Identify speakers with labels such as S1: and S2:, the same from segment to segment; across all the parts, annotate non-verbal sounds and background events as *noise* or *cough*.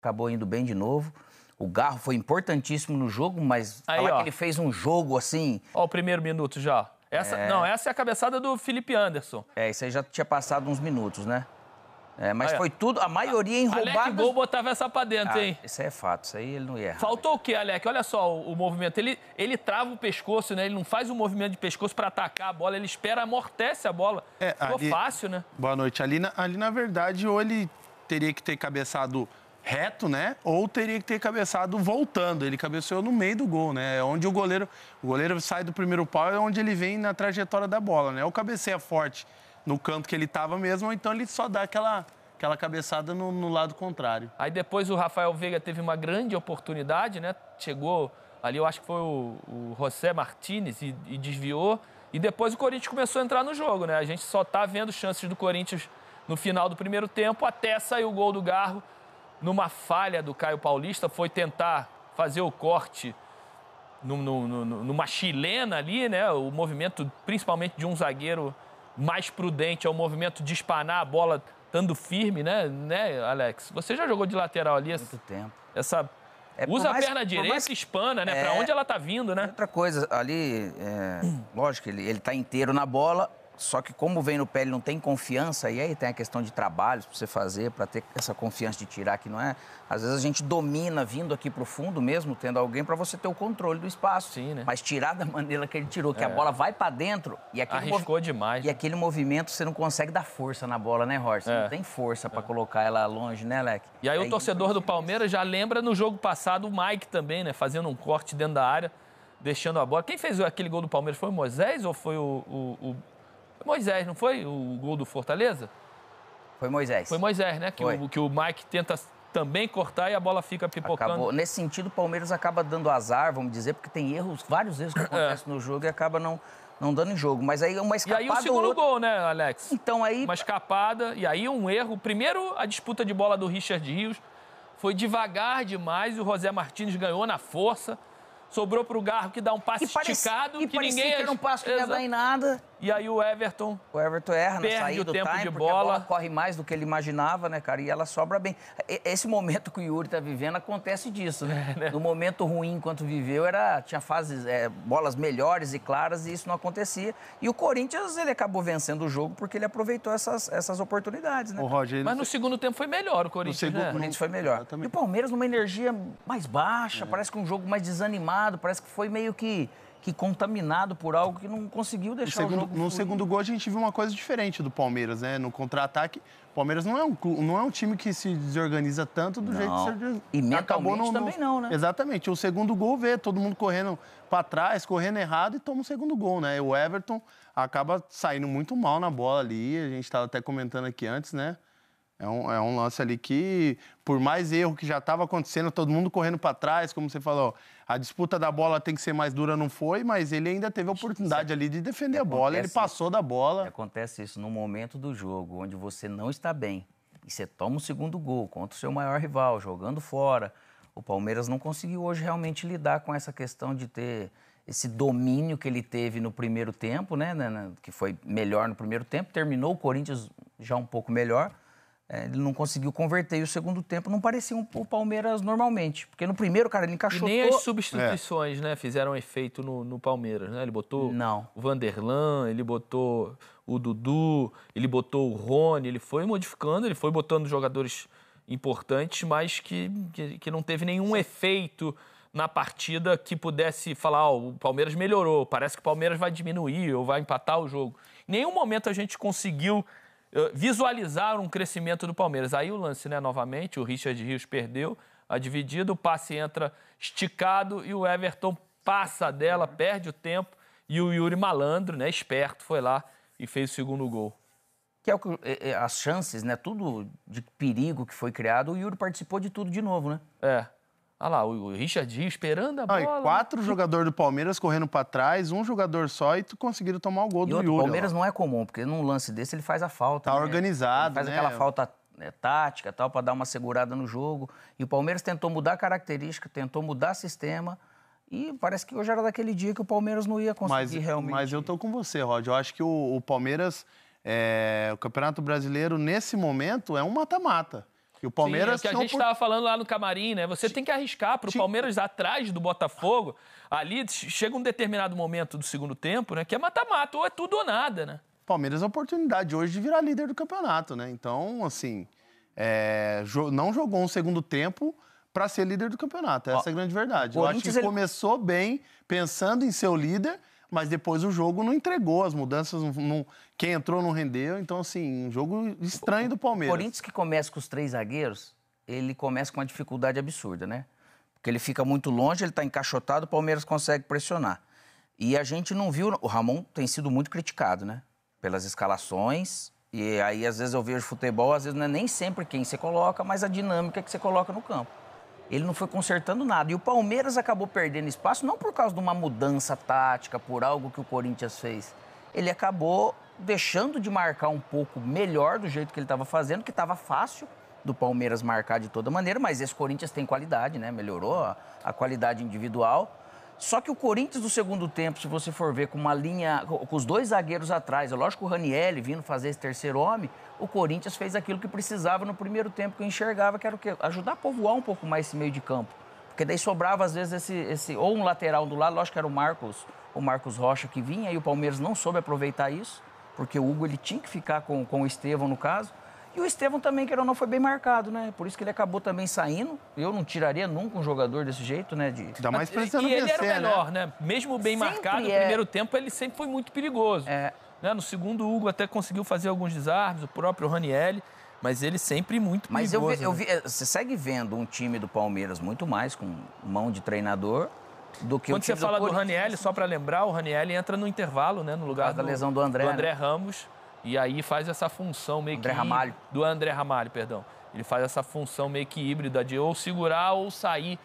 S1: acabou indo bem de novo. O Garro foi importantíssimo no jogo, mas Aí, falar ó. que ele fez um jogo assim. Ó, o primeiro minuto já. Essa, é... Não, essa é a cabeçada do Felipe Anderson. É, isso aí já tinha passado uns minutos, né? É, mas aí, foi tudo,
S2: a maioria enroubada. Alec Gol botava essa pra dentro, ah, hein? Isso é fato, isso aí ele não ia errar. Faltou o quê, Alec? Olha só o, o, movimento. Ele, ele trava o pescoço, né? Ele não faz o um movimento de pescoço para atacar a bola, ele espera, amortece a bola. É, Ficou ali... fácil, né?
S3: Boa noite. Ali na, ali, na verdade, ou ele teria que ter cabeçado reto, né? Ou teria que ter cabeçado voltando. Ele cabeceou no meio do gol, né? É onde o goleiro, o goleiro sai do primeiro pau, é onde ele vem na trajetória da bola, né? Ou cabeceia forte no canto que ele estava mesmo, ou então ele só dá aquela aquela cabeçada no, no lado contrário. Aí depois o Rafael Veiga teve uma grande oportunidade, né? Chegou
S2: ali, eu acho que foi o, o José Martinez e, e desviou. E depois o Corinthians começou a entrar no jogo, né? A gente só tá vendo chances do Corinthians no final do primeiro tempo, até sair o gol do Garro numa falha do Caio Paulista, foi tentar fazer o corte no, no, no, numa chilena ali, né? O movimento, principalmente de um zagueiro mais prudente, é o movimento de espanar a bola estando firme, né? né, Alex? Você já jogou de lateral ali? Muito tempo. Essa é, usa mais, a perna direita mais, e espana, né? É, pra onde
S1: ela tá vindo, né? Outra coisa, ali, é, lógico, ele, ele tá inteiro na bola, só que como vem no pé, ele não tem confiança, e aí tem a questão de trabalhos para você fazer, para ter essa confiança de tirar, que não é... Às vezes a gente domina vindo aqui para fundo mesmo, tendo alguém para você ter o controle do espaço. Sim, né? Mas tirar da *laughs* maneira que ele tirou, que é. a bola vai para dentro... E aquele Arriscou mov... demais. E né? aquele movimento você não consegue dar força na bola, né, Horst? É. Não tem força para é. colocar ela
S2: longe, né, Leque? E aí, o torcedor do Palmeiras já lembra no jogo passado o Mike também, né? Fazendo um corte dentro da área, deixando a bola. Quem fez aquele gol do Palmeiras? Foi o Moisés ou foi o, o, o Moisés, não foi o gol do Fortaleza? Foi Moisés. Foi Moisés, né? Que, foi. O, que o Mike tenta também cortar e a bola fica pipocando. Acabou. Nesse
S1: sentido, o Palmeiras acaba dando azar, vamos dizer, porque tem erros, vários erros que é. acontecem é. no jogo e acaba não, não dando em jogo. Mas aí é uma escapada. E aí o segundo outro...
S2: gol, né, Alex? Então aí. Uma escapada, e aí um erro. Primeiro, a disputa de bola do Richard Rios foi devagar demais e o José Martins ganhou na força. Sobrou para o Garro que dá um passe e esticado. Parecia, que e que ninguém que era um passe que não ia dar em nada. E
S1: aí o Everton. O Everton erra na saída do tempo time, de bola. bola. corre mais do que ele imaginava, né, cara? E ela sobra bem. Esse momento que o Yuri tá vivendo acontece disso, né? É, né? No momento ruim enquanto viveu, era tinha fases, é, bolas melhores e claras e isso não acontecia. E o Corinthians ele acabou vencendo o jogo porque ele aproveitou essas, essas oportunidades, né? O Roger, Mas no se...
S2: segundo tempo foi melhor o
S1: Corinthians. No segundo, né? O Corinthians
S3: foi
S2: melhor.
S1: E o Palmeiras numa energia mais baixa, é. parece que um jogo mais desanimado, parece que foi meio que que contaminado por algo que não conseguiu deixar segundo, o jogo. No fluir. segundo
S3: gol a gente viu uma coisa diferente do Palmeiras, né? No contra-ataque, o Palmeiras não é um não é um time que se desorganiza tanto do não. jeito que se e mentalmente acabou no, no, também não, né? Exatamente. O segundo gol vê todo mundo correndo para trás, correndo errado e toma o segundo gol, né? O Everton acaba saindo muito mal na bola ali. A gente estava até comentando aqui antes, né? É um, é um lance ali que, por mais erro que já estava acontecendo, todo mundo correndo para trás, como você falou, a disputa da bola tem que ser mais dura, não foi, mas ele ainda teve a oportunidade ali de defender acontece, a bola, ele passou da bola. Acontece isso no momento do jogo, onde você não está bem, e você toma o
S1: segundo gol contra o seu maior rival, jogando fora. O Palmeiras não conseguiu hoje realmente lidar com essa questão de ter esse domínio que ele teve no primeiro tempo, né, né, né que foi melhor no primeiro tempo, terminou o Corinthians já um pouco melhor é, ele não conseguiu converter. E o segundo tempo não parecia um, o Palmeiras normalmente. Porque no primeiro, cara, ele encaixou. E nem as substituições,
S2: é. né? Fizeram efeito no, no, Palmeiras, né? Ele botou não. o Vanderlan, ele botou o Dudu, ele botou o Rony, ele foi modificando, ele foi botando jogadores importantes, mas que, que, que não teve nenhum Sim. efeito na partida que pudesse falar, oh, o Palmeiras melhorou, parece que o Palmeiras vai diminuir ou vai empatar o jogo. Em nenhum momento a gente conseguiu visualizaram um crescimento do Palmeiras. Aí o lance, né, novamente, o Richard Rios perdeu a dividida, o passe entra esticado e o Everton passa dela, perde o tempo e o Yuri Malandro, né, esperto, foi lá e fez o segundo gol. Que é o que, é, é as chances, né, tudo de perigo
S1: que foi criado, o Yuri participou de tudo de novo, né? É. Olha lá, o Richard Rio esperando a ah, bola. quatro *laughs*
S3: jogadores do Palmeiras correndo para trás, um jogador só e tu conseguiram tomar o gol e do outro, Yuri. O Palmeiras
S1: lá. não é comum, porque num lance desse ele faz a falta. Tá né? organizado, ele faz né? aquela falta né, tática tal para dar uma segurada no jogo. E o Palmeiras tentou mudar a característica, tentou mudar sistema. E parece que hoje era daquele dia que o Palmeiras não ia conseguir mas, realmente. Mas
S3: eu tô com você, Rod. Eu acho que o, o Palmeiras, é, o Campeonato Brasileiro, nesse momento, é um mata-mata o Palmeiras. Sim, é o que a gente estava
S2: por... falando lá no camarim, né? Você tem que arriscar para o Palmeiras atrás do Botafogo. Ali chega um determinado momento do segundo tempo, né? Que é mata-mata, ou é tudo ou nada, né?
S3: Palmeiras é a oportunidade hoje de virar líder do campeonato, né? Então, assim, é... não jogou um segundo tempo para ser líder do campeonato. Essa Ó, é a grande verdade. Eu acho que ele... começou bem, pensando em ser o líder, mas depois o jogo não entregou, as mudanças, não, não, quem entrou não rendeu. Então, assim, um jogo estranho do Palmeiras. O Corinthians que começa com os três
S1: zagueiros, ele começa com uma dificuldade absurda, né? Porque ele fica muito longe, ele está encaixotado, o Palmeiras consegue pressionar. E a gente não viu. O Ramon tem sido muito criticado, né? Pelas escalações. E aí, às vezes, eu vejo futebol, às vezes não é nem sempre quem você coloca, mas a dinâmica que você coloca no campo. Ele não foi consertando nada. E o Palmeiras acabou perdendo espaço não por causa de uma mudança tática, por algo que o Corinthians fez. Ele acabou deixando de marcar um pouco melhor do jeito que ele estava fazendo, que estava fácil do Palmeiras marcar de toda maneira, mas esse Corinthians tem qualidade, né? Melhorou a, a qualidade individual. Só que o Corinthians do segundo tempo, se você for ver com uma linha, com os dois zagueiros atrás, é lógico o Raniel vindo fazer esse terceiro homem, o Corinthians fez aquilo que precisava no primeiro tempo, que eu enxergava, que era o quê? Ajudar a povoar um pouco mais esse meio de campo. Porque daí sobrava, às vezes, esse, esse ou um lateral do lado, lógico que era o Marcos, o Marcos Rocha que vinha, e o Palmeiras não soube aproveitar isso, porque o Hugo ele tinha que ficar com, com o Estevão, no caso. E o Estevão também, que não foi bem marcado, né? Por isso que ele acabou também saindo. Eu não tiraria nunca um jogador desse jeito, né? De... Dá mais pra você não E ele era o melhor,
S2: né? né? Mesmo bem sempre marcado, é... no primeiro tempo ele sempre foi muito perigoso. É... Né? No segundo, o Hugo até conseguiu fazer alguns desarmes, o próprio Raniel. Mas ele sempre muito mas perigoso. Mas eu, vi, né? eu vi, é,
S1: você segue vendo um time do Palmeiras muito mais com mão de treinador do que Quando o time você fala do, do
S2: só para lembrar, o Raniel entra no intervalo, né, no lugar da do, lesão do André, do né? André né? Ramos. E aí faz essa função meio André que. Ramalho. Do André Ramalho, perdão. Ele faz essa função meio que híbrida de ou segurar ou sair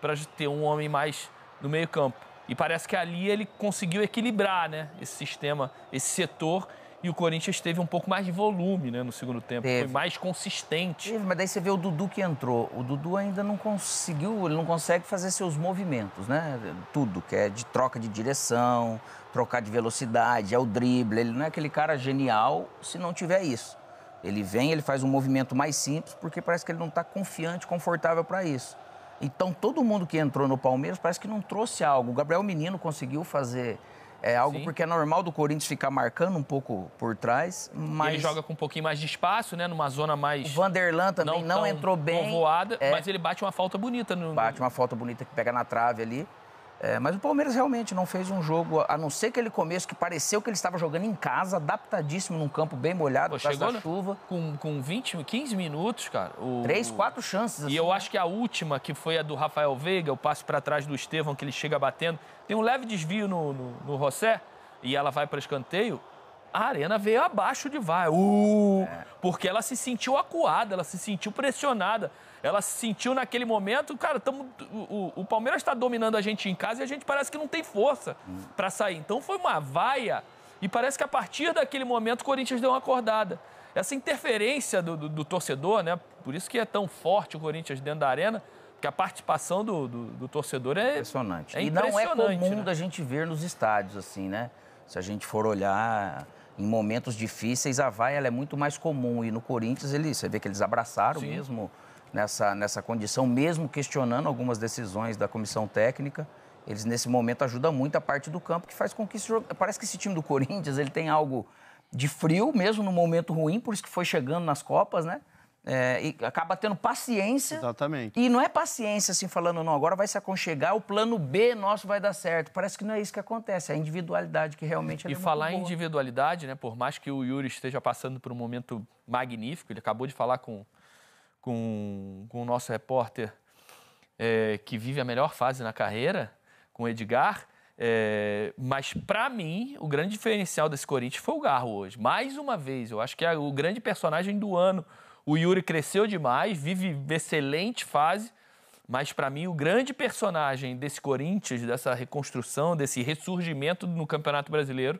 S2: para ter um homem mais no meio-campo. E parece que ali ele conseguiu equilibrar né, esse sistema, esse setor e o Corinthians teve um pouco mais de volume né, no segundo tempo. Teve. Foi mais consistente. Teve, mas daí
S1: você vê o Dudu que entrou. O Dudu ainda não conseguiu, ele não consegue fazer seus movimentos, né? Tudo, que é de troca de direção, trocar de velocidade, é o drible. Ele não é aquele cara genial se não tiver isso. Ele vem, ele faz um movimento mais simples, porque parece que ele não está confiante, confortável para isso. Então, todo mundo que entrou no Palmeiras parece que não trouxe algo. O Gabriel Menino conseguiu fazer é algo Sim. porque é normal do Corinthians ficar marcando um pouco por trás,
S2: mas... Ele joga com um pouquinho mais de espaço, né? Numa zona mais... O Vanderlan também não, não entrou bem. voada, é... mas ele bate uma falta bonita. No... Bate uma falta bonita que pega na trave ali.
S1: É, mas o Palmeiras realmente não fez um jogo, a não ser aquele começo que pareceu que ele estava jogando em casa, adaptadíssimo num campo bem molhado, Pô, chegou da
S2: chuva. Com, com 20, 15 minutos, cara. O, Três, quatro chances. Assim, e eu né? acho que a última, que foi a do Rafael Veiga, o passe para trás do Estevão, que ele chega batendo. Tem um leve desvio no, no, no José, e ela vai para escanteio a arena veio abaixo de vai. Uh, é. Porque ela se sentiu acuada, ela se sentiu pressionada. Ela se sentiu naquele momento, cara, tamo, o, o Palmeiras está dominando a gente em casa e a gente parece que não tem força hum. para sair. Então foi uma vaia e parece que a partir daquele momento o Corinthians deu uma acordada. Essa interferência do, do, do torcedor, né? Por isso que é tão forte o Corinthians dentro da arena, porque a participação do, do, do torcedor é impressionante. É e não é comum né? da
S1: gente ver nos estádios assim, né? Se a gente for olhar em momentos difíceis, a vaia é muito mais comum. E no Corinthians, ele, você vê que eles abraçaram Sim. mesmo nessa, nessa condição, mesmo questionando algumas decisões da comissão técnica. Eles, nesse momento, ajudam muito a parte do campo, que faz com que esse jogo... Parece que esse time do Corinthians ele tem algo de frio, mesmo no momento ruim, por isso que foi chegando nas Copas, né? É, e acaba tendo paciência. Exatamente. E não é paciência assim, falando, não, agora vai se aconchegar, o plano B nosso vai dar certo. Parece que não é isso que acontece, é a individualidade que realmente é E falar em
S2: individualidade, né? Por mais que o Yuri esteja passando por um momento magnífico, ele acabou de falar com, com, com o nosso repórter é, que vive a melhor fase na carreira, com o Edgar. É, mas para mim, o grande diferencial desse Corinthians foi o Garro hoje. Mais uma vez, eu acho que é o grande personagem do ano o Yuri cresceu demais, vive excelente fase, mas para mim o grande personagem desse Corinthians, dessa reconstrução, desse ressurgimento no Campeonato Brasileiro,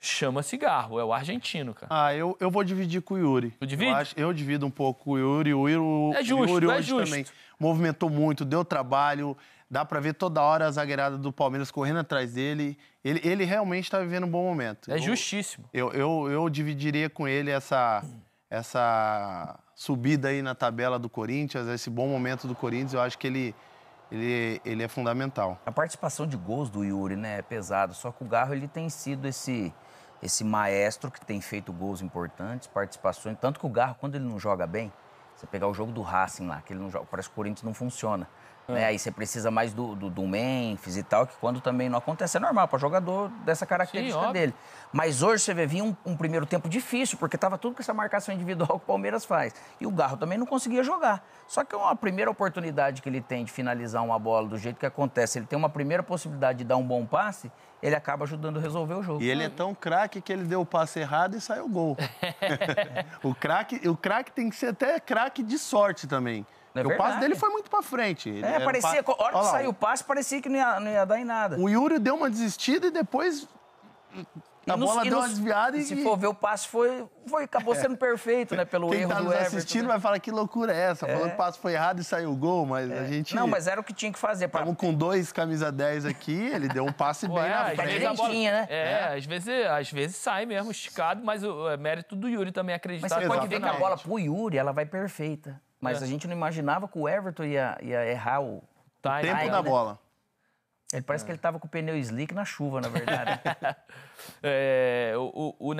S2: chama cigarro, é o argentino, cara.
S3: Ah, eu, eu vou dividir com o Yuri. Tu divide? Eu, acho, eu divido um pouco com o Yuri. O Yuri, é justo, o Yuri é hoje justo. também movimentou muito, deu trabalho. Dá para ver toda hora a zagueirada do Palmeiras correndo atrás dele. Ele, ele realmente está vivendo um bom momento. É justíssimo. Eu, eu, eu dividiria com ele essa. Hum essa subida aí na tabela do Corinthians, esse bom momento do Corinthians, eu acho que ele, ele, ele é fundamental. A participação de gols do Yuri, né, é pesada Só que o Garro, ele tem sido esse esse maestro
S1: que tem feito gols importantes, participações. Tanto que o Garro, quando ele não joga bem, você pegar o jogo do Racing lá, que ele não joga, parece que o Corinthians não funciona. É. Né? Aí você precisa mais do, do, do, Memphis e tal, que quando também não acontece, é normal para jogador dessa característica Sim, dele. Mas hoje você vê vir um, um, primeiro tempo difícil, porque estava tudo com essa marcação individual *laughs* que o Palmeiras faz. E o Garro também não conseguia jogar. Só que é uma primeira oportunidade que ele tem de finalizar uma bola do jeito que acontece, ele tem uma
S3: primeira possibilidade de dar um bom passe, ele acaba ajudando a resolver o jogo. E ele é tão craque que ele deu o passe errado e saiu o gol. *laughs* *laughs* o craque o tem que ser até craque de sorte também. É o passe dele foi muito pra frente. É, ele parecia, pa... a hora que saiu o
S1: passe, parecia que não ia,
S3: não ia dar em nada. O Yuri deu uma desistida e depois a nos, bola deu nos, uma desviada e. Se for ver o
S1: passe, foi, foi, acabou é. sendo perfeito, né? Pelo Quem erro tá nos do Everton, assistindo né? vai
S3: falar que loucura é essa. É. Falou que o passe foi errado e saiu o gol, mas é. a gente. Não, mas era o que tinha que fazer. Estamos com dois camisa 10 aqui, ele deu um passe *laughs* bem né? é, na frente. bola...
S2: né? É, Às, vezes, às vezes sai mesmo esticado, mas o é mérito do Yuri também acreditar. Mas você pode ver que a bola
S1: pro Yuri, ela vai perfeita. Mas é. a gente não imaginava que o Everton ia, ia errar o, tá, o tempo da né? bola. Ele parece é. que ele estava com o pneu slick na chuva, na verdade.
S2: *laughs* é, o, o, o...